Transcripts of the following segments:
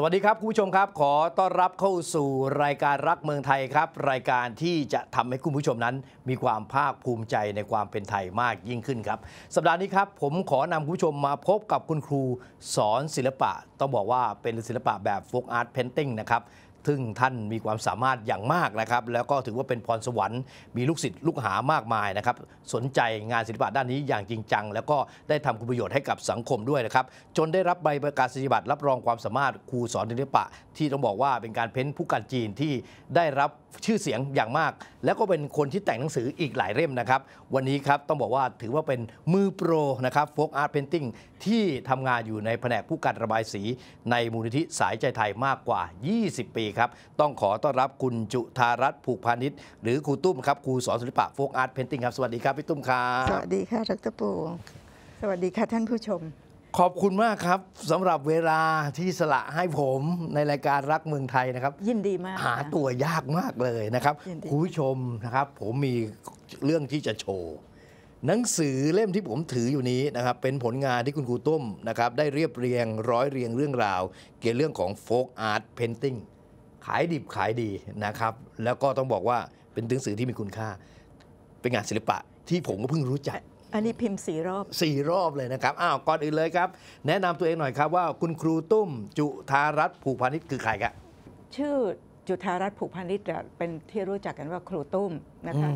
สวัสดีครับคุณผู้ชมครับขอต้อนรับเข้าสู่รายการรักเมืองไทยครับ รายการที่จะทำให้คุณผู้ชมนั้นมีความภาคภูมิใจในความเป็นไทยมากยิ่งขึ้นครับสัปดาห์นี้ครับผมขอนำคุณผู้ชมมาพบกับคุณครูสอนศิลปะ ต้องบอกว่าเป็นศิลปะแบบโฟกอาร์ตเพนติ้งนะครับซึ่งท่านมีความสามารถอย่างมากนะครับแล้วก็ถือว่าเป็นพรสวรรค์มีลูกศิษย์ลูกหามากมายนะครับสนใจงานศิลปะด้านนี้อย่างจริงจังแล้วก็ได้ทำคุณประโยชน์ให้กับสังคมด้วยนะครับจนได้รับใบประกาศนียบัตรรับรองความสามารถครูสอนศิลปะ ที่ต้องบอกว่าเป็นการเพ้นผู้การจีนที่ได้รับชื่อเสียงอย่างมาก แล้วก็เป็นคนที่แต่งหนังสืออีกหลายเล่มนะครับวันนี้ครับต้องบอกว่าถือว่าเป็นมือโปรนะครับโฟกอาร์ตเพนติ้งที่ทำงานอยู่ในแผนกผู้การระบายสี ในมูลนิธิสายใจไทยมากกว่า 20 ปีครับต้องขอต้อนรับคุณจุธารัตน์ผูกพานิชหรือครูตุ้มครับครูสอนศิลปะโฟกอาร์ตเพนติงครับ สวัสดีครับ พี่ตุ้ม ครับสวัสดีค่ะดรปูสวัสดีค่ะ ท่านผู้ชม ขอบคุณมากครับสำหรับเวลาที่สละให้ผมในรายการรักเมืองไทยนะครับยินดีมาก หาตัวยากมากเลยนะครับคุณผู้ชมนะครับ ผมมีเรื่องที่จะโชว์หนังสือเล่มที่ผมถืออยู่นี้นะครับเป็นผลงานที่คุณครูตุ้มนะครับได้เรียบเรียง ร้อยเรียงเรื่องราว เกี่ยวเรื่องของโฟกอาร์ตเพนติ้งขายดิบขายดีนะครับ แล้วก็ต้องบอกว่าเป็นหนังสือที่มีคุณค่าเป็นงานศิลปะที่ผมก็เพิ่งรู้จัก อันนี้พิมพ์สี่รอบสี่รอบเลยนะครับอ้าวก่อนอื่นเลยครับ แนะนำตัวเองหน่อยครับว่าคุณครูตุ้ม จุธารัตน์ผูพานิชคือใครครับชื่อจุธารัตน์ผูกพานิชเป็นที่รู้จักกันว่าครูตุ้มนะคะ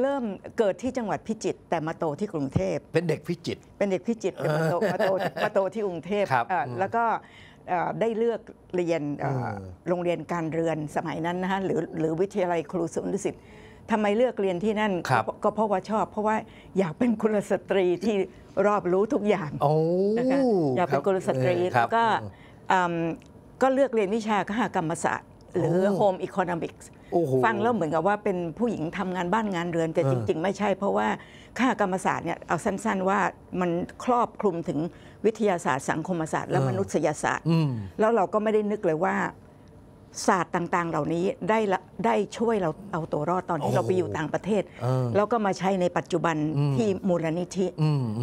เริ่มเกิดที่จังหวัดพิจิตรแต่มาโตที่กรุงเทพเป็นเด็กพิจิตรเป็นเด็กพิจิตรแต่มาโตมาโตมาโตที่กรุงเทพครับแล้วก็ได้เลือกเรียนโรงเรียนการเรือนสมัยนั้นนะฮะหรือหรือวิทยาลัยครูสุนทรสิทธิ์ทำไมเลือกเรียนที่นั่น ก็เพราะว่าชอบ เพราะว่าอยากเป็นคุณสตรีที่รอบรู้ทุกอย่างอยากเป็นคุณสตรีแล้วก็ก็เลือกเรียนวิชาคหกรรมศาสตร์หรือโฮมอี c ค n นมิกส์ฟังแล้วเหมือนกับว่าเป็นผู้หญิงทำงานบ้านงานเรือนแต่จริง ๆ ไม่ใช่เพราะว่าค่ากรรมศาสตร์เนี่ยเอาสั้นๆ ว่ามันครอบคลุมถึงวิทยาศาสตร์ สังคมศาสตร์และมนุษยศาสตร์แล้วเราก็ไม่ได้นึกเลยว่าศาสตร์ต่าง ๆเหล่านี้ได้ได้ช่วยเราเอาตัวรอดตอนที่เราไปอยู่ต่างประเทศ แล้วก็มาใช้ในปัจจุบันที่มูลนิธิ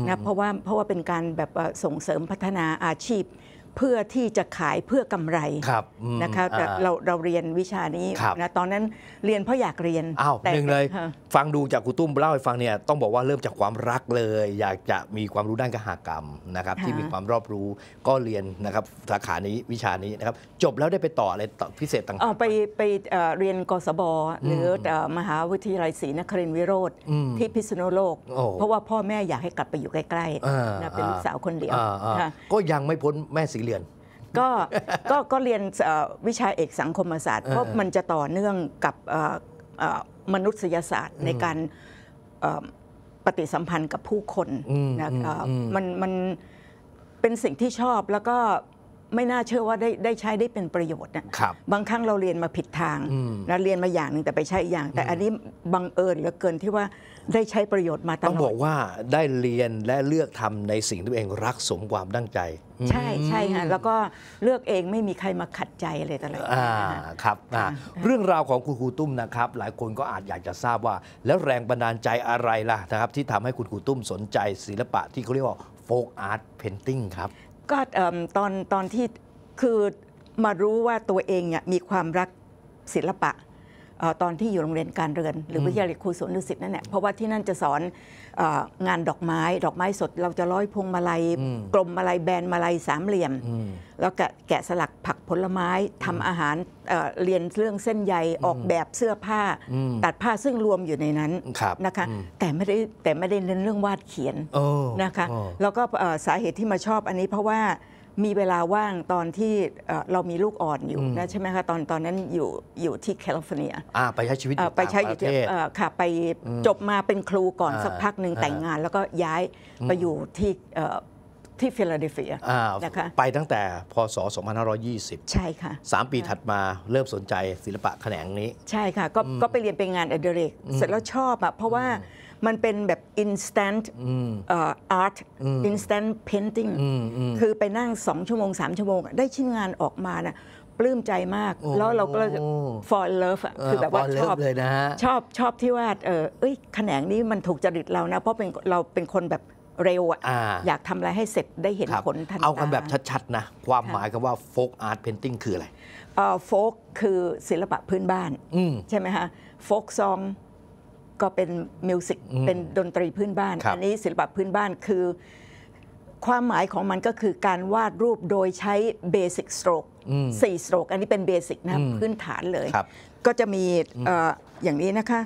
นะเพราะว่าเพราะว่าเป็นการแบบส่งเสริมพัฒนาอาชีพเพื่อที่จะขายเพื่อกำไรครับนะคะแต่เราเราเรียนวิชานี้นะตอนนั้นเรียนเพราะอยากเรียนอ้าวหนึ่งเลยฟังดูจากครูตุ้มเล่าให้ฟังเนี่ยต้องบอกว่าเริ่มจากความรักเลย อยากจะมีความรู้ด้านกหกรรมนะครับที่มีความรอบรู้ก็เรียนนะครับสาขานี้วิชานี้นะครับจบแล้วได้ไปต่ออะไร พิเศษต่างๆไปไปเรียนกศบหรือมหาวิทยาลัยศรีนครินทร์วิโรธที่พิษณุโลก เพราะว่าพ่อแม่อยากให้กลับไปอยู่ใกล้ๆเป็นลูกสาวคนเดียวก็ยังไม่พ้นแม่ศรีเรียนก็ก็ก็เรียนวิชาเอกสังคมศาสตร์ เพราะมันจะต่อเนื่องกับมนุษยศาสตร์ในการปฏิสัมพันธ์กับผู้คนนะมันมันเป็นสิ่งที่ชอบแล้วก็ไม่น่าเชื่อว่าได้ได้ใช้ได้เป็นประโยชน์นะครับบางครั้งเราเรียนมาผิดทางเราเรียนมาอย่างหนึ่งแต่ไปใช้อีกอย่าง แต่อันนี้บังเอิญเหลือเกินที่ว่าได้ใช้ประโยชน์มาตลอดต้องบอกว่าได้เรียนและเลือกทำในสิ่งที่เองรักสมความตั้งใจ ใช่ใช่ค่ะแล้วก็เลือกเองไม่มีใครมาขัดใจอะไรต่ออะไรอ่าครับอ่าเรื่องราวของคุณครูตุ้มนะครับหลายคนก็อาจอยากจะทราบว่า แล้วแรงบันดาลใจอะไรล่ะนะครับ ที่ทำให้คุณครูตุ้มสนใจศิลปะที่เขาเรียกว่าโฟกอาร์ตเพนติ้งครับก็ตอนตอนที่คือมารู้ว่าตัวเองเนี่ยมีความรักศิลปะตอนที่อยู่โรงเรียนการเรือน หรือ วิทยาลัยครูสวนดุสิตนั่นแหละเพราะว่า ที่นั่นจะสอนงานดอกไม้ ดอกไม้สดเราจะร้อยพวงมาลัยกลมมาลัยแบนมาลัยสามเหลี่ยม แล้วแกะสลักผักผลไม้ทำอาหารเรียนเรื่องเส้นใยออกแบบเสื้อผ้า ตัดผ้าซึ่งรวมอยู่ในนั้นนะคะแต่ไม่ได้แต่ไม่ได้เน้นเรื่องวาดเขียนนะคะแล้วก็สาเหตุที่มาชอบอันนี้เพราะว่ามีเวลาว่างตอนที่เรามีลูกอ่อนอยู่นะใช่ไหมคะตอนตอนนั้นอยู่อยู่ที่แคลิฟอร์เนีย ไปใช้ชีวิตไปใช้อยู่ที่ค่ะไปจบมาเป็นครูก่อนสักพักหนึ่งแต่งงาน แล้วก็ย้ายไปอยู่ที่ที่ฟิลาเดลเฟียนะคะไปตั้งแต่พศ 2520 ใช่ค่ะ 3 ปีถัดมาเริ่มสนใจศิลปะแขนงนี้ใช่ค่ะก็ก็ไปเรียนเป็นงานอดิเรกเสร็จแล้วชอบอ่ะเพราะว่ามันเป็นแบบ instant art instant painting คือไปนั่ง 2 ชั่วโมง 3 ชั่วโมงได้ชิ้นงานออกมานะปลื้มใจมาก แล้วเราก็ f a l love l คือแบบว่าชอบเลยนะชอบชอบที่ว่าเออแขนงนี้มันถูกจริตเรานะ เพราะเป็นเราเป็นคนแบบเร็วอะอยากทำอะไรให้เสร็จได้เห็นผลทันตาเอากันแบบชัดๆนะความหมายคำว่าโฟกอาร์ตเพนติ้งคืออะไรโฟกคือศิลปะพื้นบ้านใช่ไหมฮะโฟกซองก็เป็นมิวสิกเป็นดนตรีพื้นบ้าน อันนี้ศิลปะพื้นบ้านคือความหมายของมันก็คือการวาดรูปโดยใช้เบสิกสโตรกสี่สโตรกอันนี้เป็นเบสิกนะพื้นฐานเลย ก็จะมีอย่างนี้นะคะ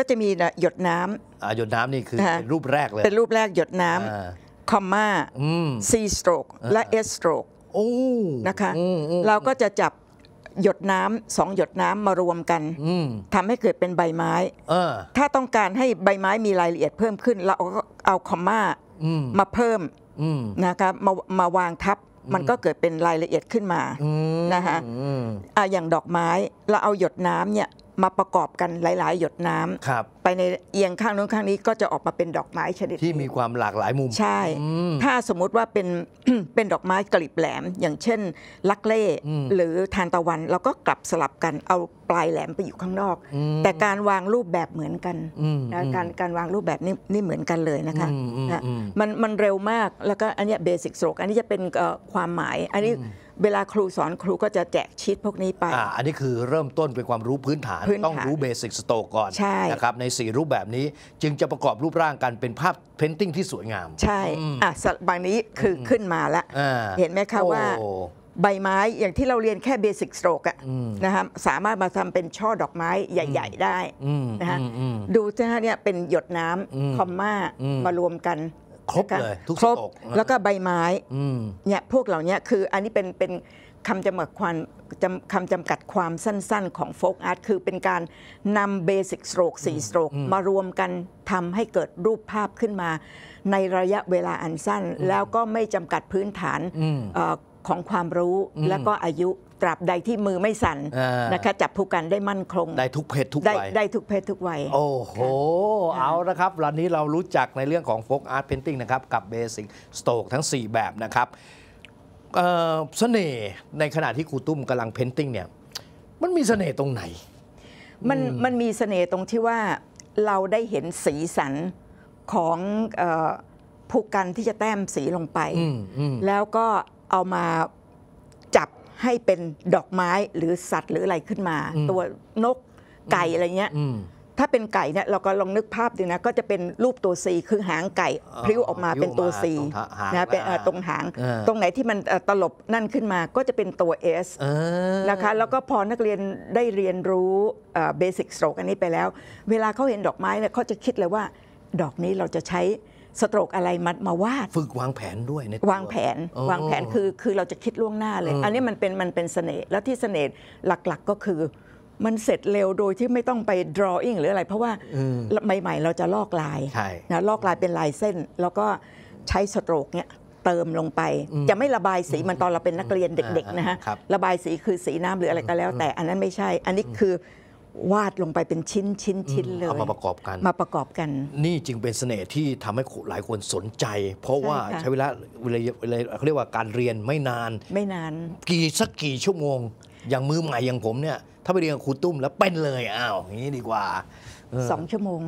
ก็จะมีหยดน้ำหยดน้ำนี่คือเป็นรูปแรกเลยเป็นรูปแรกหยดน้ำคอมมาซีสโตรกและเอสสโตรกนะคะเราก็จะจับหยดน้ำสองหยดน้ำมารวมกันทำให้เกิดเป็นใบไม้ถ้าต้องการให้ใบไม้มีรายละเอียดเพิ่มขึ้น เราก็เอาคอมมามาเพิ่มนะคะมามาวางทับมันก็เกิดเป็นรายละเอียดขึ้นมานะคะออย่างดอกไม้เราเอาหยดน้ำเนี่ยมาประกอบกันหลายๆ หยดน้ำไปในเอียงข้างโน้นข้างนี้ก็จะออกมาเป็นดอกไม้ชนิดที่มีความหลากหลายมุมใช่ ถ้าสมมติว่าเป็นเป็นดอกไม้กลีบแหลม อย่างเช่น ลักเล่หรือทานตะวัน เราก็กลับสลับกันเอาปลายแหลมไปอยู่ข้างนอก แต่การวางรูปแบบเหมือนกันนะการการวางรูปแบบนี่นี่เหมือนกันเลยนะคะ มันมันเร็วมากแล้วก็อันนี้เบสิกสโตรกอันนี้จะเป็นความหมายอันนี้เวลาครูสอนครูก็จะแจกชีตพวกนี้ไป อ่าอันนี้คือเริ่มต้นเป็นความรู้พื้นฐานนต้องรู้เบสิกสโตก่อนใช่นะครับใน4รูปแบบนี้จึงจะประกอบรูปร่างกันเป็นภาพเพนติ้งที่สวยงาม ใช่ อ่าสบางนี้คืออขึ้นมาแล้ว เห็นไหมคะว่าใบไม้อย่างที่เราเรียนแค่เบสิกสโตรกอะนะครับสามารถมาทำเป็นช่อดอกไม้ใหญ่ ๆ ได้นะคะดูจ้าเนี่ยเป็นหยดน้ำคอมมาอมารวมกันครบเลยทุกครบแล้วก็ใบไม้เนี่ยพวกเหล่านี้คืออันนี้เป็นเป็นคำจำกัดความคำจำกัดความสั้นๆ ของโฟกอาร์ตคือเป็นการนำเบสิกสโตรกสี่สโตรก มารวมกันทำให้เกิดรูปภาพขึ้นมาในระยะเวลาอันสั้น แล้วก็ไม่จำกัดพื้นฐานของความรู้และก็อายุตราบใดที่มือไม่สั่นนะคะจับผู้กันได้มั่นคงได้ทุกเพศทุกวัยได้ทุกเพศทุกวัยโอ้โหเอาละครับวันนี้เรารู้จักในเรื่องของโฟกอาร์ตเพนติ้งนะครับ กับเบสิกสโตกทั้ง 4 แบบนะครับเสน่ห์ในขณะที่ครูตุ้มกำลังเพนติ้งเนี่ยมันมีเสน่ห์ตรงไหน มันมันมีเสน่ห์ตรงที่ว่าเราได้เห็นสีสันของผูกกันที่จะแต้มสีลงไป แล้วก็เอามาจับให้เป็นดอกไม้หรือสัตว์หรืออะไรขึ้นมา ตัวนกไก่อะไรเงี้ยถ้าเป็นไก่เนี่ยเราก็ลองนึกภาพดูนะก็จะเป็นรูปตัวซีคือหางไก่พลิ้วออกมาเป็นตัวซีนะเป็นตรงหางตรงไหนที่มันตลบนั่นขึ้นมาก็จะเป็นตัวเอสนะคะแล้วก็พอนักเรียนได้เรียนรู้เบสิกสโตรกอันนี้ไปแล้ว เวลาเขาเห็นดอกไม้เนี่ยเขาจะคิดเลยว่า ดอกนี้เราจะใช้สโตรกอะไรมามาวาดฝึกวางแผนด้วยในวางแผนวางแผนคือคือเราจะคิดล่วงหน้าเลย อันนี้มันเป็นมันเป็นเสน่ห์แล้วที่เสน่ห์หลักๆ ก็คือ มันเสร็จเร็วโดยที่ไม่ต้องไป drawing หรืออะไรเพราะว่า ใหม่ ๆ เราจะลอกลายนะลอกลายเป็นลายเส้น แล้วก็ใช้สโตรกเนี้ยเติมลงไป จะไม่ระบายสีมันตอนเราเป็นนักเรียนเด็ก ๆ นะฮะระบายสีคือสีน้ำหรืออะไรก็แล้ว แต่อันนั้นไม่ใช่ อันนี้คือวาดลงไปเป็นชิ้นชิ้นชิ้นเลยเอามาประกอบกันมาประกอบกัน นี่จึงเป็นเสน่ห์ที่ทำให้หลายคนสนใจ เพราะว่าใช้เวลาเวลาเขาเรียกว่าการเรียนไม่นาน ไม่นาน กี่สักกี่ชั่วโมง อย่างมือใหม่อย่างผมเนี่ย ถ้าไปเรียนกับครูตุ้มแล้วเป็นเลยอ้าวอย่างนี้ดีกว่าสองชั่วโมง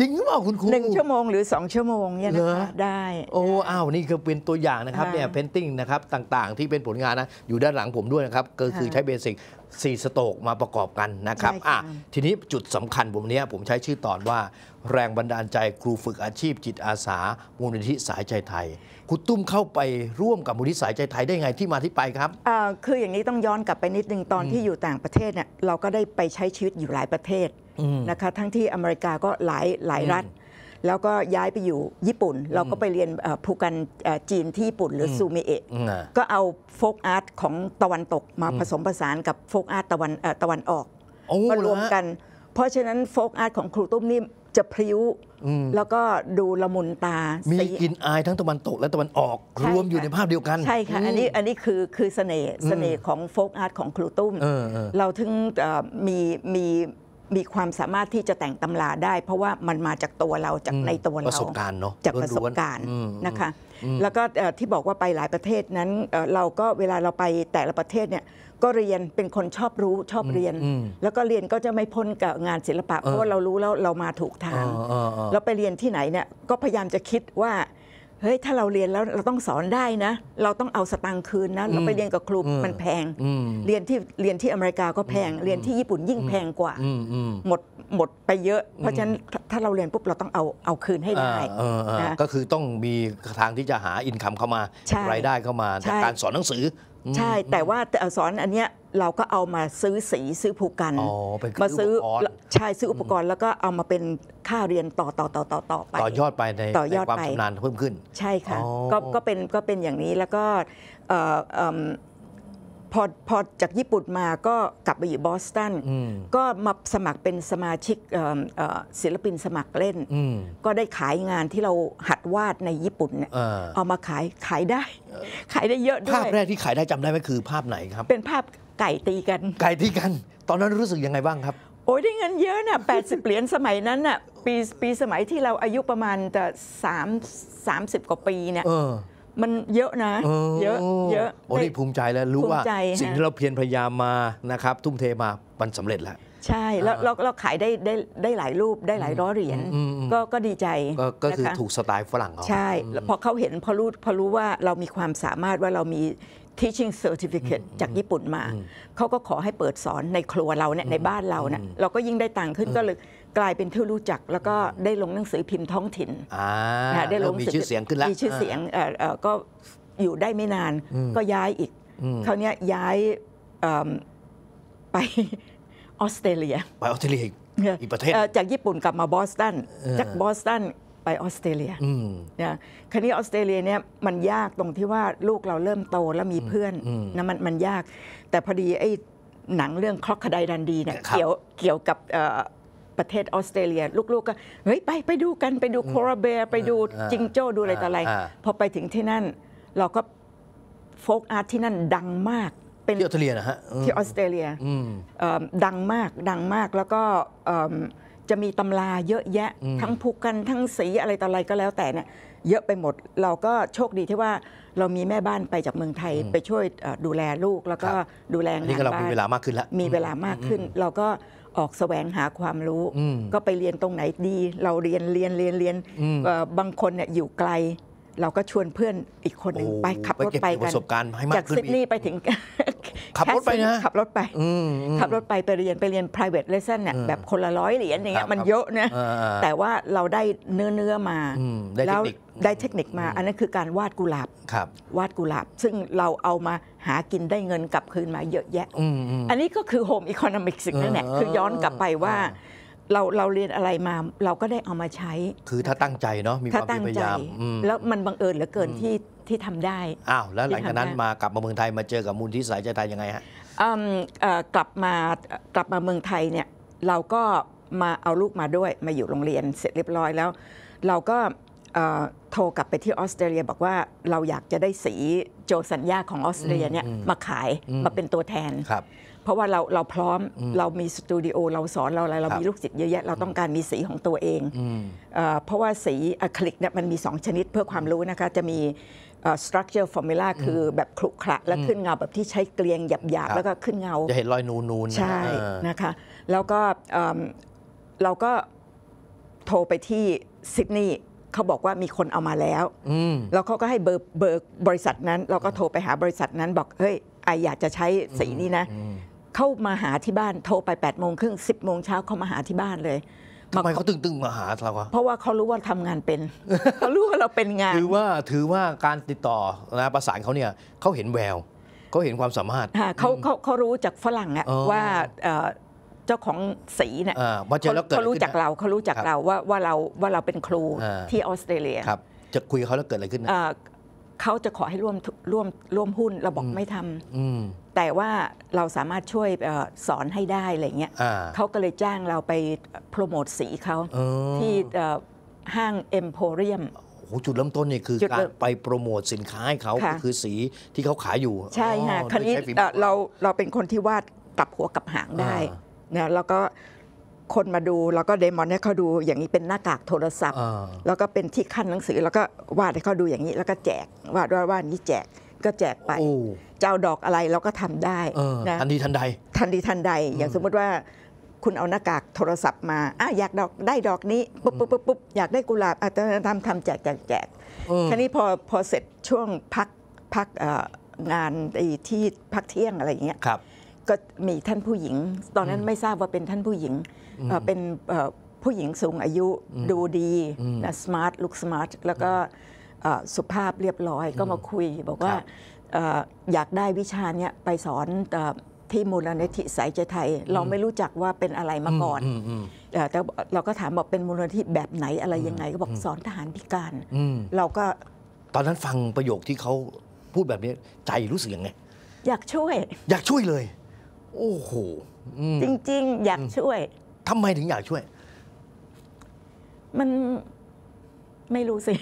จริงหรือเปล่าคุณครูหนึ่งชั่วโมงหรือสองชั่วโมงเนี่ยนะคะได้ โอ้อ้าว นี่คือเป็นตัวอย่างนะครับเนี่ยเพนติ้งนะครับต่างๆที่เป็นผลงานนะอยู่ด้านหลังผมด้วยนะครับ ก็คือใช้เบสิกสี่สโตกมาประกอบกันนะครับอ่ะทีนี้จุดสำคัญผมเนี้ยผมใช้ชื่อตอนว่าแรงบันดาลใจครูฝึกอาชีพ จิตอาสา มูลนิธิสายใจไทย คุณตุ้มเข้าไปร่วมกับมูลนิธิสายใจไทยได้ไงที่มาที่ไปครับอ่าคืออย่างนี้ต้องย้อนกลับไปนิดนึงตอนที่อยู่ต่างประเทศเนี่ยเราก็ได้ไปใช้ชีวิตอยู่หลายประเทศนะคะทั้งที่อเมริกาก็หลายหลายรัฐ แล้วก็ย้ายไปอยู่ญี่ปุ่นเราก็ไปเรียนภูกันจีนที่ญี่ปุ่น หรือซูเมเอะก็เอาโฟกอาร์ตของตะวันตกมาผสมผสานกับโฟกอาร์ตตะวันตะวันออกมารวมกัน เพราะฉะนั้นโฟกอาร์ตของครูตุ้มนี่จะพริ้วแล้วก็ดูละมุนตา มีกลิ่นอายทั้งตะวันตกและตะวันออกรวมอยู่ในภาพเดียวกันใช่ค่ะอันนี้อันนี้คือคือเสน่ห์เสน่ห์ของโฟกอาร์ตของครูตุ้มเราถึงมีมีมีความสามารถที่จะแต่งตำราได้เพราะว่ามันมาจากตัวเราจากในตัวเราประสบการณ์เนาะจากประสบการณ์นะคะ แล้วก็ที่บอกว่าไปหลายประเทศนั้นเราก็เวลาเราไปแต่ละประเทศเนี่ยก็เรียนเป็นคนชอบรู้ชอบเรียน แล้วก็เรียนก็จะไม่พ้นกับงานศิลปะเพราะว่าเรารู้แล้วเรามาถูกทาง เราไปเรียนที่ไหนเนี่ยก็พยายามจะคิดว่าเฮ้ย ถ้าเราเรียนแล้วเราต้องสอนได้นะเราต้องเอาสตังค์คืนนะเราไปเรียนกับครูมันแพง เรียนที่เรียนที่อเมริกาก็แพง เรียนที่ญี่ปุ่นยิ่งแพงกว่า หมดหมดไปเยอะ เพราะฉะนั้นถ้าเราเรียนปุ๊บเราต้องเอาเอาคืนให้ได้ก็คือต้องมีทางที่จะหาอินคัมเข้ามารายได้เข้ามา จากการสอนหนังสือใช่ แต่ว่าสอักษรอันเนี้ยเราก็เอามาซื้อสีซื้อผูกกันมาซื้ออใช่ซื้ออุปกรณ์ แล้วก็เอามาเป็นค่าเรียนต่อต่อต่อต่อต่อไปต่อยอดไปในต่อยอดความไปชำนาญเพิ่มขึ้น ใช่ค่ะก็ก็เป็นก็เป็นอย่างนี้แล้วก็พอพอจากญี่ปุ่นมาก็กลับไปอยู่บอสตันก็มาสมัครเป็นสมาชิกศิลปินสมัครเล่นก็ได้ขายงานที่เราหัดวาดในญี่ปุ่นเนี่ยเอามาขายขายได้ขายได้เยอะด้วยภาพแรกที่ขายได้จำได้ไหมคือภาพไหนครับ เป็นภาพไก่ตีกัน ไก่ตีกันตอนนั้นรู้สึกยังไงบ้างครับ โอ้ยได้เงินเยอะนะ่ะ 80เหรียญสมัยนั้นน่ะปีปีสมัยที่เราอายุประมาณแต่สามสามสิบกว่าปีเนี่ยมันเยอะนะเยอะเยอะโอ้ นี่ ภูมิใจแล้วรู้ว่าสิ่งที่เราเพียรพยายามมานะครับ ทุ่มเทมามันสำเร็จแล้ว ใช่แล้วเราเราขายได้ได้ได้หลายรูปได้หลายร้อยเหรียญก็ก็ดีใจ ก็คือถูกสไตล์ฝรั่งเขาใช่พอเขาเห็นพอรู้พอรู้ว่าเรามีความสามารถว่าเรามี teaching certificate จากญี่ปุ่นมา เขาก็ขอให้เปิดสอนในครัวเราเนี่ยในบ้านเราเนี่ยเราก็ยิ่งได้ตังค์ขึ้นก็เลยกลายเป็นที่รู้จักแล้วก็ได้ลงหนังสือพิมพ์ท้องถิ่นได้ลงมีชื่อเสียงขึ้นแล้วมีชื่อเสียงก็อยู่ได้ไม่นานก็ย้ายอีกเขาเนี้ยย้ายไปออสเตรเลียไปออสเตรเลียอีกประเทศจากญี่ปุ่นกลับมาบอสตัน จากบอสตันออสเตรเลียนะคราวนี้ออสเตรเลียเนี่ยมันยากตรงที่ว่าลูกเราเริ่มโตแล้วมีเพื่อนนะมันมันยาก แต่พอดีไอ้หนังเรื่องคล็อกคดายดันดีเนี่ยเกี่ยวเกี่ยวกับประเทศออสเตรเลียลูกๆก็ เฮ้ยไปไปดูกันไปดูโคราเบร์ไปดูจิงโจ้ดูอะไรต่ออะไรพอไปถึงที่นั่นเราก็โฟกอาร์ตที่นั่น ดังมาก เป็นที่ออสเตรเลียนะฮะที่ออสเตรเลียดังมากดังมากแล้วก็จะมีตำราเยอะแยะทั้งภูกันทั้งสีอะไรต่ออะไรก็แล้วแต่เนี่ยเยอะไปหมด เราก็โชคดีที่ว่าเรามีแม่บ้านไปจากเมืองไทยไปช่วยดูแลลูกแล้วก็ดูแลงานบ้านนี่ก็เรามีเวลามากขึ้นแล้วมีเวลามากขึ้น เราก็ออกแสวงหาความรู้ก็ไปเรียนตรงไหนดี เราเรียนเรียนเรียนเรียนบางคนเนี่ยอยู่ไกลเราก็ชวนเพื่อนอีกคนหนึ่งไปขับรถไปกันประสบการณ์จากซิดนีย์ไปถึง ขับรถไปนะขับรถไปขับรถไปไปเรียนไปเรียน private lesson เนี่ยแบบคนละร้อยเหรียญอย่างเงี้ยมันเยอะนะแต่ว่าเราได้เนื้อเนื้อมาแล้วได้เทคนิคมา อันนั้นคือการวาดกุหลาบวาดกุหลาบซึ่งเราเอามาหากินได้เงินกลับคืนมาเยอะแยะ อันนี้ก็คือโฮมอีโคโนมิกส์นั่นแหละคือย้อนกลับไปว่าเราเราเรียนอะไรมาเราก็ได้เอามาใช้ คือถ้าตั้งใจเนาะมีความพยายามแล้วมันบังเอิญเหลือเกินที่ที่ทำได้อ้าวแล้วหลังจากนั้นมากลับมาเมืองไทยมาเจอกับมูลที่สายใจไทยยังไงฮะกลับมากลับมาเมืองไทยเนี่ยเราก็มาเอาลูกมาด้วยมาอยู่โรงเรียนเสร็จเรียบร้อยแล้ว เราก็โทรกลับไปที่ออสเตรเลีย บอกว่าเราอยากจะได้สีโจสัญญาของออสเตรเลียเนี่ยมาขายมาเป็นตัวแทนเพราะว่าเราเราพร้อมเรามีสตูดิโอเราสอน เราอะไรเรามีลูกศิษย์เยอะแยะเราต้องการมีสีของตัวเอง เพราะว่าสีอะคริลิกเนี่ยมันมี 2 ชนิดเพื่อความรู้นะคะ จะมี structure formula คือแบบคลุขระและขึ้นเงาแบบที่ใช้เกลียงหยาบๆ แล้วก็ขึ้นเงาจะเห็นรอยนูนๆใช่นะคะ แล้วก็เราก็โทรไปที่ซิดนีย์เขาบอกว่ามีคนเอามาแล้วแล้วเขาก็ให้เบอร์บริษัทนั้น เราก็โทรไปหาบริษัทนั้น บอกเฮ้ยไออยากจะใช้สีนี้นะเข้ามาหาที่บ้าน โทรไป8ปดโมงครึ่งสิบโมงเช้าเขามาหาที่บ้านเลยทำไมเขาตึงตึงมาหาเราอะเพราะว่าเขารู้ว่าทำงานเป็นเขารู้ว่าเราเป็นงาน ถือว่าถือว่าการติดต่อนะประสานเขาเนี่ยเขาเห็นแววเขาเห็นความสามารถเขาเขาเขารู้จากฝรั่งอะว่าเจ้าของสีเนี่ยเขารู้จากเราเขารู้จากเราว่าว่าเราว่าเราเป็นครูที่ออสเตรเลียครับ จะคุยเขาแล้วเกิดอะไรขึ้นเขาจะขอให้ร่วมร่วมร่วมหุ้นเราบอกไม่ทำแต่ว่าเราสามารถช่วยสอนให้ได้อะไรเงี้ยเขาก็เลยจ้างเราไปโปรโมทสีเขาที่ห้างเอ็มโพเรียมจุดเริ่มต้นเนี่ยคือการไปโปรโมทสินค้าให้เขาก็คือสีที่เขาขายอยู่ ใช่ค่ะคันนี้เราเราเป็นคนที่วาดกลับหัวกลับหางได้นะแล้วก็คนมาดูแล้วก็เดมอนเนี่ยเขาดูอย่างนี้เป็นหน้ากากโทรศัพท์ แล้วก็เป็นที่ขั้นหนังสือ แล้วก็วาดให้เขาดูอย่างนี้แล้วก็แจกวาดวาววาดนี้แจกก็แจกไปจะเอาดอกอะไรเราก็ทำได้นะทันทีทันใด ทันทีทันใดอย่างสมมติว่า คุณเอาหน้ากากโทรศัพท์มาอ่ะอยากดอกได้ดอกนี้ปุ๊บปุ๊บปุ๊บปุ๊บอยากได้กุหลาบอาจจะทำทำแจกแจกแจกค่นี้พอพอเสร็จช่วงพักพักงานที่พักเที่ยงอะไรอย่างเงี้ยครับ ก็มีท่านผู้หญิง ตอนนั้นไม่ทราบว่าเป็นท่านผู้หญิง เป็นผู้หญิงสูงอายุดูดีนะสมาร์ทลุคสมาร์ทแล้วก็สุภาพเรียบร้อยก็มาคุย บอกว่าอยากได้วิชาเนี้ยไปสอนที่มูลนิธิสายใจไทย เราไม่รู้จักว่าเป็นอะไรมาก่อนแต่เราก็ถามบอก เป็นมูลนิธิแบบไหนอะไรยังไง ก็บอกสอนทหารพิการเราก็ตอนนั้นฟังประโยคที่เขาพูดแบบนี้ใจรู้สึกยังไงอยากช่วย อยากช่วยเลย โอ้โหจริง ๆ อยากช่วยทำไมถึงอยากช่วย มันไม่รู้สิ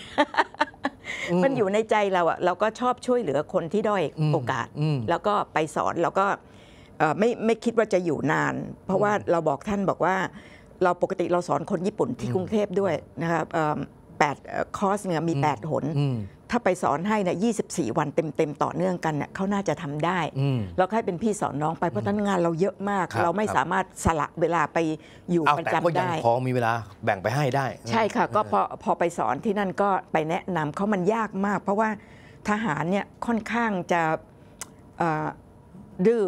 มันอยู่ในใจเราอะเราก็ชอบช่วยเหลือคนที่ด้อยโอกาส แล้วก็ไปสอน แล้วก็ไม่ไม่คิดว่าจะอยู่นาน เพราะว่าเราบอกท่านบอกว่าเราปกติเราสอนคนญี่ปุ่นที่กรุงเทพด้วยนะครับแปดคอร์สเนี่ยมี 8 หนถ้าไปสอนให้เนี่ยยีวันเต็ม ๆ ต่อเนื่องกันเนี่ยเขาน่าจะทำได้ เราแค่เป็นพี่สอนน้องไปเพราะทั้นงานเราเยอะมาก เราไม่สามารถสละเวลาไปอยู่ประจำได้ พอมีเวลาแบ่งไปให้ได้ ใช่ค่ะ ก็พอพอไปสอนที่นั่นก็ไปแนะนำเขามันยากมาก เพราะว่าทหารเนี่ยค่อนข้างจะดื้อ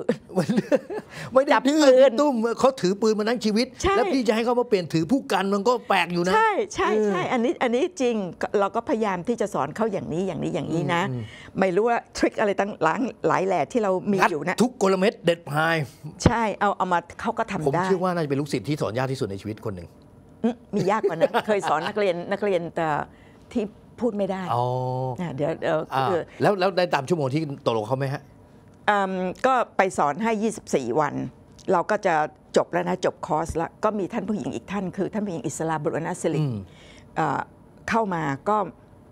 ไม่ได้ับดื้อนตุ้มเขาถือปืนมาทั้งชีวิต แล้วพี่จะให้เขามาเปลี่ยนถือผู้กันมันก็แปลกอยู่นะใช่ใช่ใช่อันนี้อันนี้จริงเราก็พยายามที่จะสอนเขาอย่างนี้อย่างนี้อย่างนี้นะ ไม่รู้ว่าทริคอะไรตั้งหลายหลายแหล่ที่เรามีอยู่นะทุกกลเม็ดเด็ดพาย ใช่เอาเอามาเขาก็ทำได้ผมเชื่อว่าน่าจะเป็นลูกศิษย์ที่สอนยากที่สุดในชีวิตคนหนึ่งมียากกว่านั้นเคยสอนนักเรียนนักเรียนแต่ที่พูดไม่ได้อ๋อเดี๋ยวเอคือแล้วแล้วได้ตามชั่วโมงที่ตกลงเขาไหมฮะก็ไปสอนให้ 24 วัน เราก็จะจบแล้วนะจบคอร์ส แล้ว ก็มีท่านผู้หญิงอีกท่านคือท่านผู้หญิงอิสลาบุรณะสิริเข้ามาก็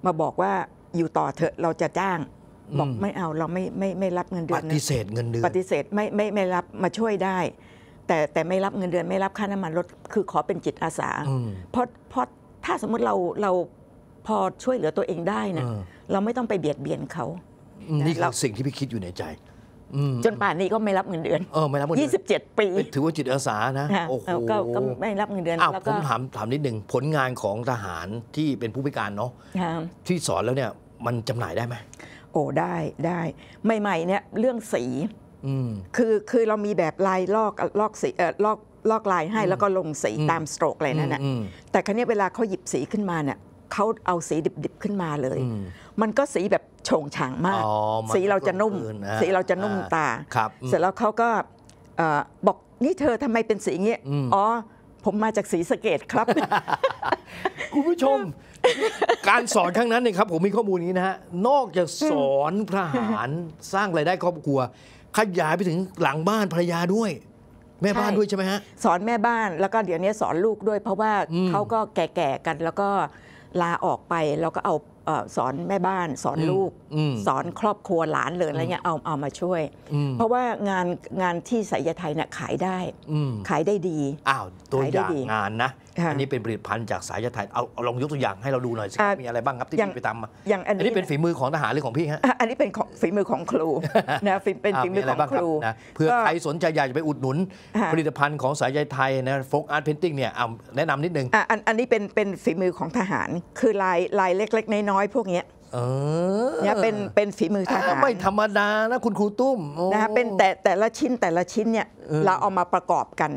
มาบอกว่าอยู่ต่อเถอะเราจะจ้างบอกไม่เอาเราไม่ไม่ไม่รับเงินเดือน ปฏิเสธเงินเดือนปฏิเสธไม่ไม่ไม่รับมาช่วยได้ แต่แต่ไม่รับเงินเดือนไม่รับค่าน้ำมันรถคือขอเป็นจิตอาสาเพราะเพราะถ้าสมมติเราเราพอช่วยเหลือตัวเองได้นะเราไม่ต้องไปเบียดเบียนเขา นี่คือสิ่งที่พี่คิดอยู่ในใจจนป่านนี้ก็ไม่รับเงินเดือนเออไม่รับเงินเดือน 27 ปี ถือว่าจิตอาสานะ โอ้โหก็ไม่รับเงินเดือนอ้าวผมถามถามนิดหนึ่งผลงานของทหารที่เป็นผู้พิการเนาะที่สอนแล้วเนี่ยมันจำหน่ายได้ไหม โอ้ได้ได้ ใหม่ๆเนี่ยเรื่องสีคือคือเรามีแบบลายลอกลอกสีเออลอกลอกลายให้แล้วก็ลงสีตามสโตรกอะไรนั่นและแต่ครั้นี้เวลาเขาหยิบสีขึ้นมาเนี่ยเขาเอาสีดิบๆขึ้นมาเลย มันก็สีแบบโฉงฉางมากสีเราจะนุ่มสีเราจะนุ่มตาเสร็จแล้วเขาก็บอกนี่เธอทำไมเป็นสีเงี้ยอ๋อ ผมมาจากสีสเกตครับ คุณผู้ชม การสอนครั้งนั้นเนี่ยครับ ผมมีข้อมูลนี้นะฮะนอกจากสอนพระหารสร้างรายได้ครอบครัวขยายไปถึงหลังบ้านภรรยาด้วย แม่บ้านด้วยใช่ไหมฮะสอนแม่บ้านแล้วก็เดี๋ยวนี้สอนลูกด้วย เพราะว่าเขาก็แก่ๆกันแล้วก็ลาออกไปแล้วก็เอาสอนแม่บ้านสอนลูก สอนครอบครัวหลานเลยอะไรเงี้ยเอาเอามาช่วย เพราะว่างานงานที่สายไทยเนี่ยขายได้ขายได้ดีอ้าวตัวอย่างงานนะอันนี้เป็นผลิตภัณฑ์จากสายยาไทย เอาลองยกตัวอย่างให้เราดูหน่อยสิมีอะไรบ้างครับที่พี่ไปทำมาอย่างอันนี้เป็นฝีมือของทหาร หรือของพี่ฮะ อันนี้เป็นฝีมือของครูนะเป็นฝีมือของครูนะ เพื่อใครสนใจอยากจะไปอุดหนุน ผลิตภัณฑ์ของสายยาไทยนะโฟกอาร์ตเพนติ้งเนี่ยแนะนำนิดนึงอันอันนี้เป็นเป็นฝีมือของทหาร คือลายลายเล็ก ๆ น้อยๆพวกเนี้ยเนี่ยเป็นเป็นฝีมือทหารไม่ธรรมดานะ คุณครูตุ้มนะะเป็นแต่แต่ละชิ้นแต่ละชิ้นเนี่ยเราเอามาประกอบกัน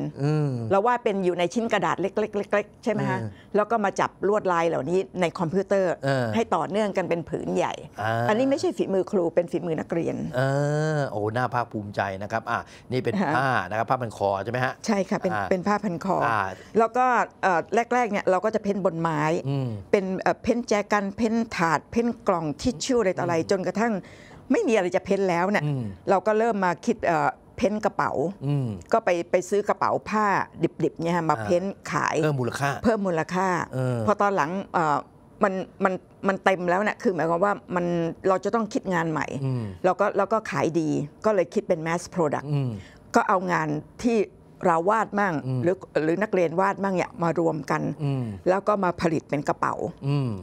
เราว่าเป็นอยู่ในชิ้นกระดาษเล็ก ๆ ๆใช่ไหมฮะ แล้วก็มาจับลวดลายเหล่านี้ในคอมพิวเตอร์ให้ต่อเนื่องกันเป็นผืนใหญ่ อันนี้ไม่ใช่ฝีมือครูเป็นฝีมือนักเรียนโอ้หน้าภาคภูมิใจนะครับอ่านี่เป็นผ้านะครับผ้าพันคอใช่ไหมฮะใช่ค่ะเป็นเป็นผ้าพันคอแล้วก็แรกๆเนี่ยเราก็จะเพ้นบนไม้เป็นเพ้นแจกันเพ้นถาดเพ้นกล่องทิชชู่อะไรต่ออะไรจนกระทั่งไม่มีอะไรจะเพ้นแล้วเนี่ยเราก็เริ่มมาคิดเพ้นกระเป๋า ก็ไปไปซื้อกระเป๋าผ้าดิบๆเนี่ยมาเพ้นขาย เพิ่มมูลค่าเพิ่มมูลค่า พอตอนหลังมันมันมันเต็มแล้วเนะคือหมายความว่ามันเราจะต้องคิดงานใหม่เราก็เราก็ขายดี ก็เลยคิดเป็น mass product ก็เอางานที่เราวาดมั่งหรือหรือนักเรียนวาดมั่งเนี่ยมารวมกันแล้วก็มาผลิตเป็นกระเป๋า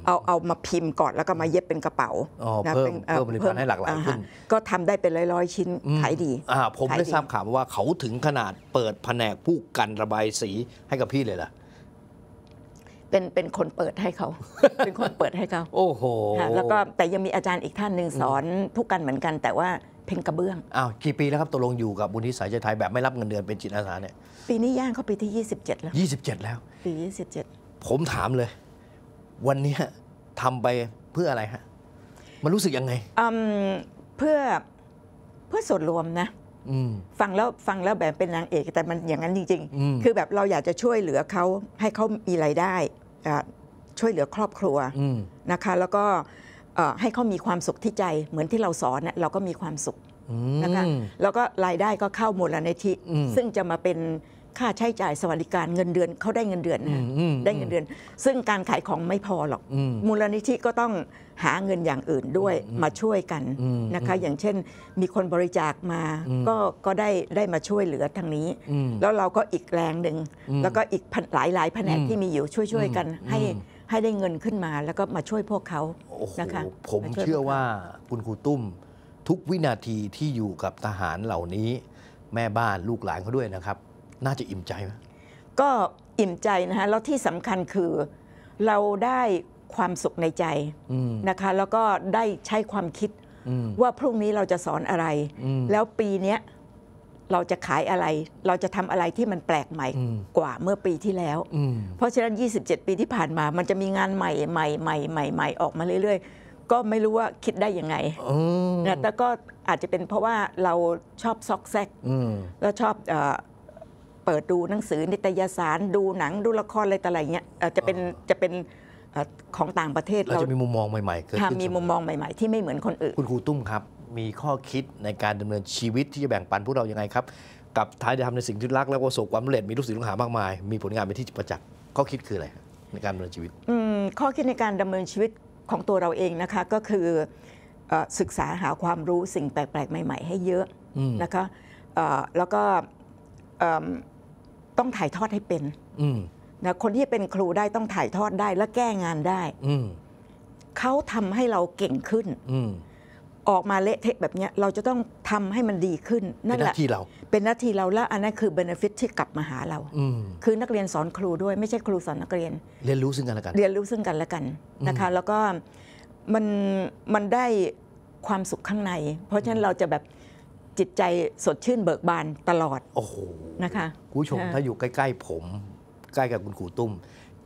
เอาเอามาพิมพ์ก่อนแล้วก็มาเย็บเป็นกระเป๋าเพิ่มเพิ่มผลิตภัณฑ์ให้หลากหลายขึ้นก็ทำได้เป็นร้อยๆชิ้นขายดีผมได้ทราบข่าวว่าเขาถึงขนาดเปิดแผนกผู้กันระบายสีให้กับพี่เลยล่ะเป็นเป็นคนเปิดให้เขา เป็นคนเปิดให้เขาโอ้โหแล้วก็แต่ยังมีอาจารย์อีกท่านหนึ่งสอนผู้กันเหมือนกัน แต่ว่าเพ่งกระเบื้อง อ้าวกี่ปีแล้วครับตกลงอยู่กับบุญทิสายใจไทยแบบไม่รับเงินเดือนเป็นจิตอาสาเนี่ยปีนี้ย่างเขาปีที่ 27 แล้ว 27 แล้ว ปี 27 ผมถามเลย วันนี้ทำไปเพื่ออะไรฮะ มันรู้สึกยังไงเพื่อเพื่อส่วนรวมนะฟังแล้วฟังแล้วแบบเป็นนางเอก แต่มันอย่างนั้นจริง ๆ คือแบบเราอยากจะช่วยเหลือเขาให้เขามีรายได้ช่วยเหลือครอบครัวนะคะแล้วก็ให้เขามีความสุขที่ใจเหมือนที่เราสอน เราก็มีความสุขนะคะแล้วก็รายได้ก็เข้ามูลนิธิซึ่งจะมาเป็นค่าใช้จ่ายสวัสดิการเงินเดือนเขาได้เงินเดือนนะได้เงินเดือน ซึ่งการขายของไม่พอหรอก มูลนิธิก็ต้องหาเงินอย่างอื่นด้วยมาช่วยกันนะคะ อย่างเช่นมีคนบริจาคมาก็ก็ได้ได้มาช่วยเหลือทางนี้ แล้วเราก็อีกแรงหนึ่งแล้วก็อีกหลายหลายแผนกที่มีอยู่ช่วยช่วยกันให้ให้ได้เงินขึ้นมาแล้วก็มาช่วยพวกเขาโนะคะ ผมเชื่อว่าคุณครูตุ้มทุกวินาทีที่อยู่กับทหารเหล่านี้ แม่บ้านลูกหลานเขาด้วยนะครับ น่าจะอิ่มใจไหม ก็อิ่มใจนะคะแล้วที่สำคัญคือเราได้ความสุขในใจนะคะ แล้วก็ได้ใช้ความคิดว่าพรุ่งนี้เราจะสอนอะไร แล้วปีนี้เราจะขายอะไร เราจะทำอะไรที่มันแปลกใหม่กว่าเมื่อปีที่แล้วเพราะฉะนั้น 27 ปีที่ผ่านมา มันจะมีงานใหม่ใหม่ใหม่ใหม่ใหม่ออกมาเรื่อย ๆ ก็ไม่รู้ว่าคิดได้ยังไงนะแต่ก็อาจจะเป็นเพราะว่าเราชอบซอกแซก แล้วชอบเปิดดูหนังสือ นิตยสารดูหนัง ดูละครอะไรต่ออะไรเงี้ยจะเป็นจะเป็นของต่างประเทศเราจะมีมุมมองใหม่ๆเกิดขึ้นมีมุมมองใหม่ ๆ ที่ไม่เหมือนคนอื่นคุณครูตุ้มครับมีข้อคิดในการดำเนินชีวิตที่จะแบ่งปันพวกเรายังไงครับกับท้ายจะทำในสิ่งที่รักแล้วประสบความสำเร็จมีลูกศิษย์ลูกหา มากมายมีผลงานเป็นที่ประจักษ์ข้อคิดคืออะไรในการดำเนินชีวิตข้อคิดในการดำเนินชีวิตของตัวเราเองนะคะก็คือศึกษาหาความรู้สิ่งแปลกๆใหม่ๆ ให้เยอะนะคะแล้วก็ต้องถ่ายทอดให้เป็นนะคนที่เป็นครูได้ต้องถ่ายทอดได้และแก้งานได้เขาทำให้เราเก่งขึ้นออกมาเละเทะแบบนี้เราจะต้องทำให้มันดีขึ้นนั่นแหละเป็นหน้าที่เราเป็นหน้าที่เราและอันนั้นคือเบนฟิตที่กลับมาหาเราคือนักเรียนสอนครูด้วยไม่ใช่ครูสอนนักเรียน เรียนรู้ซึ่งกันและกันเรียนรู้ซึ่งกันและกันนะคะ แล้วก็มันมันได้ความสุขข้างใน เพราะฉะนั้นเราจะแบบจิตใจสดชื่นเบิกบานตลอดโอ้โหนะคะคุณผู้ชมถ้าอยู่ใกล้ๆผม ใกล้กับคุณครูตุ้ม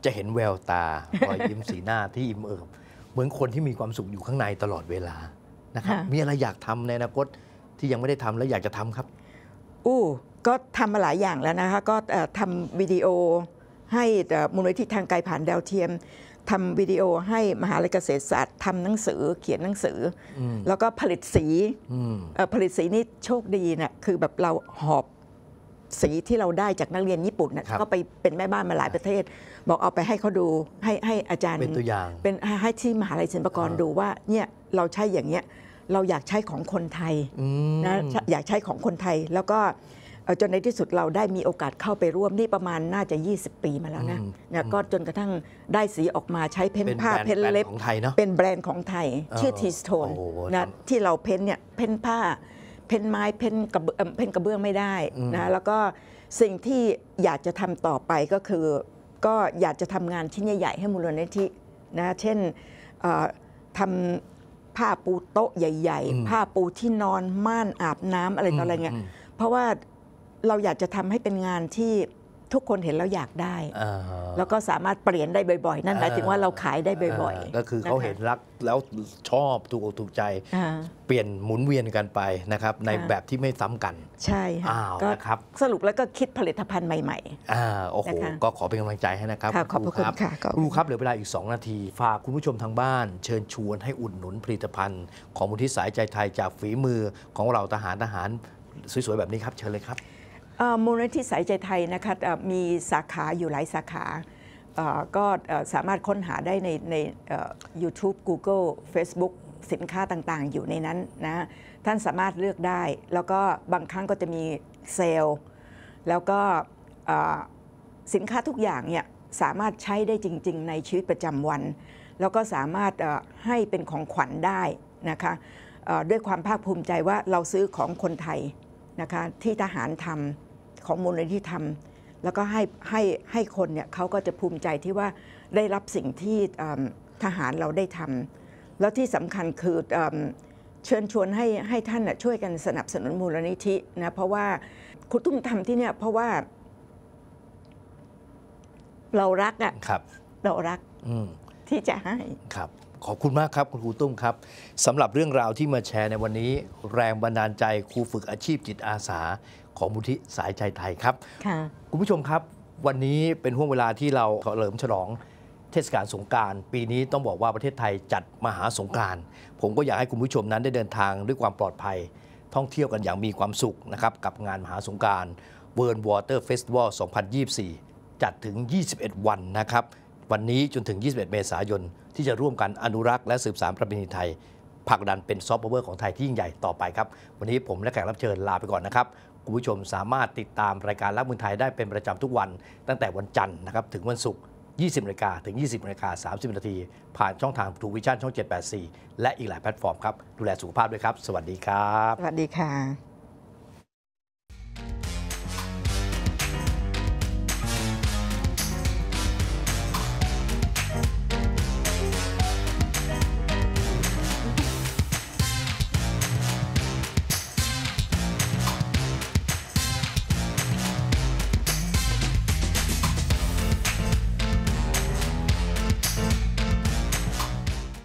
จะเห็นแววตารอยยิ้มสีหน้าที่อิ่มเอิบเหมือนคนที่มีความสุขอยู่ข้างในตลอดเวลานะครับมีอะไรอยากทำในอนาคตที่ยังไม่ได้ทำแล้วอยากจะทำครับ อู้ ก็ทำมาหลายอย่างแล้วนะคะ ก็ทำวิดีโอให้มูลนิธิทางไกลผ่านดาวเทียมทำวิดีโอให้มหาลัยเกษตรศาสตร์ทำหนังสือเขียนหนังสือ แล้วก็ผลิตสีผลิตสีนี่โชคดีนะ คือแบบเราหอบสีที่เราได้จากนักเรียนญี่ปุ่นนะก็ไปเป็นแม่บ้านมาหลายประเทศ บอกเอาไปให้เขาดูให้ให้อาจารย์เป็นตัวอย่างเป็นให้ที่มหาลัยศิลปากรดูว่าเนี่ยเราใช้อย่างเงี้ย เราอยากใช้ของคนไทยนะ อยากใช้ของคนไทย แล้วก็จนในที่สุดเราได้มีโอกาสเข้าไปร่วมนี่ประมาณน่าจะ 20 ปีมาแล้วนะนยก็จนกระทั่งได้สีออกมาใช้เพ้นผ้าเพ้นเล็บเป็นแบรนด์ของไทยชื่อทีสโตนนะที่เราเพ้นเนี่ยเพ้นผ้าเพ้นไม้เพ้นกระเบื้องพ้นกระเบื้องไม่ได้นะแล้วก็สิ่งที่อยากจะทำต่อไปก็คือ ก็อยากจะทำงานชิ้นใหญ่ๆให้มูลนิธินะเช่นทำผ้าปูโต๊ะใหญ่ๆ ผ้าปูที่นอน ม่านอาบน้ำอะไรต่ออะไรเงี้ย เพราะว่าเราอยากจะทำให้เป็นงานที่ทุกคนเห็นแล้วอยากได้แล้วก็สามารถเปลี่ยนได้บ่อยๆ นั่นหมายถึงว่าเราขายได้บ่อยๆ ก็คือเขาเห็นรักแล้วชอบ ถูกอกถูกใจ เปลี่ยนหมุนเวียนกันไปนะครับในแบบที่ไม่ซ้ำกัน ใช่ค่ะครับสรุปแล้วก็คิดผลิตภัณฑ์ใหม่ๆอ่าโอ้โห ก็ขอเป็นกำลังใจให้นะครับขอบคุณค่ะครูครับเหลือเวลาอีก 2 นาที ฝากคุณผู้ชมทางบ้าน เชิญชวน ให้อุดหนุนผลิตภัณฑ์ ของมูลที่สายใจไทยจากฝีมือของเราทหารทหารสวยๆแบบนี้ครับเชิญเลยครับมูลนิธิสายใจไทยนะคะมีสาขาอยู่หลายสาขาก็สามารถค้นหาได้ในใน u t u b e Google Facebook สินค้าต่างๆอยู่ในนั้นนะ ท่านสามารถเลือกได้ แล้วก็บางครั้งก็จะมีเซลล์ แล้วก็สินค้าทุกอย่างเนี่ย สามารถใช้ได้จริงๆ ในชีวิตประจำวัน แล้วก็สามารถให้เป็นของขวัญได้นะคะด้วยความภาคภูมิใจว่าเราซื้อของคนไทยนะคะที่ทหารทำของมูลนิธิทำแล้วก็ให้ให้ให้คนเนี่ยเขาก็จะภูมิใจที่ว่าได้รับสิ่งที่ทหารเราได้ทำแล้วที่สำคัญคือเชิญชวนให้ให้ท่านช่วยกันสนับสนุนมูลนิธินะเพราะว่าคุณตุ้มทำที่เนี่ย เพราะว่า เรารักอะ่ะเรารักที่จะให้ครับขอบคุณมากครับ คุณครูตุ้มครับสำหรับเรื่องราวที่มาแชร์ในวันนี้ แรงบันดาลใจครูฝึกอาชีพจิตอาสาของมูลที่สายใจไทยครับคุณผู้ชมครับ วันนี้เป็นห่วงเวลาที่เราเฉลิมฉลองเทศกาลสงการ ปีนี้ต้องบอกว่าประเทศไทยจัดมหาสงการผมก็อยากให้คุณผู้ชมนั้นได้เดินทางด้วยความปลอดภัย ท่องเที่ยวกันอย่างมีความสุขนะครับกับงานมหาสงการเวิร์นวอเตอร์เฟสติวัล2024 จัดถึง 21 วันนะครับวันนี้จนถึง 21 เมษายนที่จะร่วมกันอนุรักษ์และสืบสานประเพณีไทยผลักดันเป็นซอฟต์แวร์ ของไทยที่ยิ่งใหญ่ต่อไปครับ วันนี้ผมและแขกรับเชิญลาไปก่อนนะครับคุณผู้ชมสามารถติดตามรายการรักเมืองไทยได้เป็นประจำทุกวัน ตั้งแต่วันจันทร์นะครับ ถึงวันศุกร์ 20นาฬิกาถึง 20นาฬิกา30นาทีผ่านช่องทางทูวิชั่นช่อง 784 และอีกหลายแพลตฟอร์มครับดูแลสุขภาพด้วยครับ สวัสดีครับสวัสดีค่ะ